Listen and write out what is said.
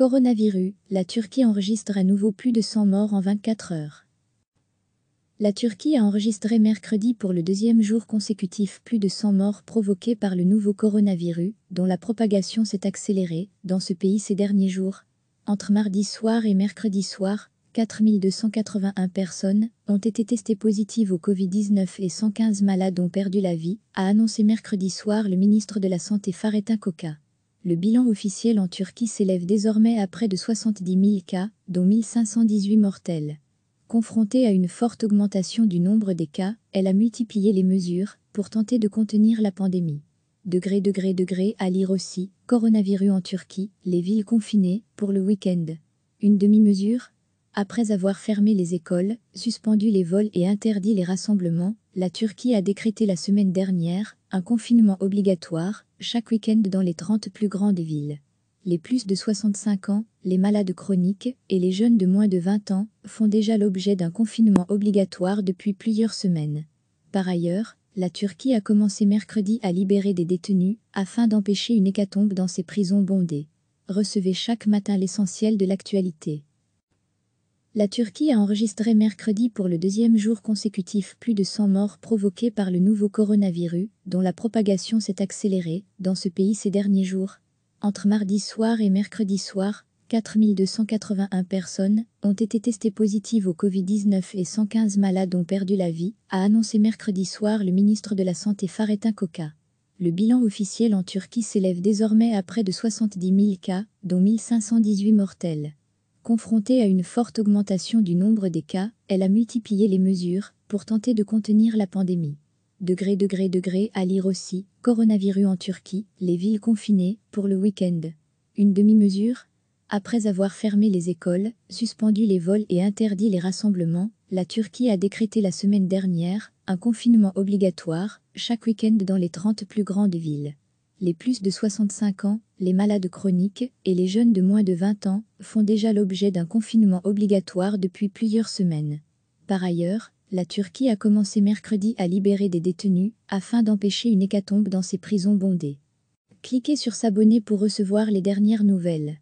Coronavirus, la Turquie enregistre à nouveau plus de 100 morts en 24 heures. La Turquie a enregistré mercredi pour le deuxième jour consécutif plus de 100 morts provoquées par le nouveau coronavirus, dont la propagation s'est accélérée dans ce pays ces derniers jours. Entre mardi soir et mercredi soir, 4281 personnes ont été testées positives au Covid-19 et 115 malades ont perdu la vie, a annoncé mercredi soir le ministre de la Santé Faretin Koka. Le bilan officiel en Turquie s'élève désormais à près de 70 000 cas, dont 1518 mortels. Confrontée à une forte augmentation du nombre des cas, elle a multiplié les mesures pour tenter de contenir la pandémie. Degré, degré, degré à lire aussi, coronavirus en Turquie, les villes confinées, pour le week-end. Une demi-mesure, après avoir fermé les écoles, suspendu les vols et interdit les rassemblements, la Turquie a décrété la semaine dernière un confinement obligatoire chaque week-end dans les 30 plus grandes villes. Les plus de 65 ans, les malades chroniques et les jeunes de moins de 20 ans font déjà l'objet d'un confinement obligatoire depuis plusieurs semaines. Par ailleurs, la Turquie a commencé mercredi à libérer des détenus afin d'empêcher une hécatombe dans ses prisons bondées. Recevez chaque matin l'essentiel de l'actualité. La Turquie a enregistré mercredi pour le deuxième jour consécutif plus de 100 morts provoquées par le nouveau coronavirus, dont la propagation s'est accélérée dans ce pays ces derniers jours. Entre mardi soir et mercredi soir, 4281 personnes ont été testées positives au Covid-19 et 115 malades ont perdu la vie, a annoncé mercredi soir le ministre de la Santé Faretin Koca. Le bilan officiel en Turquie s'élève désormais à près de 70 000 cas, dont 1518 mortels. Confrontée à une forte augmentation du nombre des cas, elle a multiplié les mesures pour tenter de contenir la pandémie. Degré, degré, degré à lire aussi, coronavirus en Turquie, les villes confinées pour le week-end. Une demi-mesure Après avoir fermé les écoles, suspendu les vols et interdit les rassemblements, la Turquie a décrété la semaine dernière un confinement obligatoire chaque week-end dans les 30 plus grandes villes les plus de 65 ans, les malades chroniques et les jeunes de moins de 20 ans font déjà l'objet d'un confinement obligatoire depuis plusieurs semaines. Par ailleurs, la Turquie a commencé mercredi à libérer des détenus afin d'empêcher une hécatombe dans ses prisons bondées. Cliquez sur s'abonner pour recevoir les dernières nouvelles.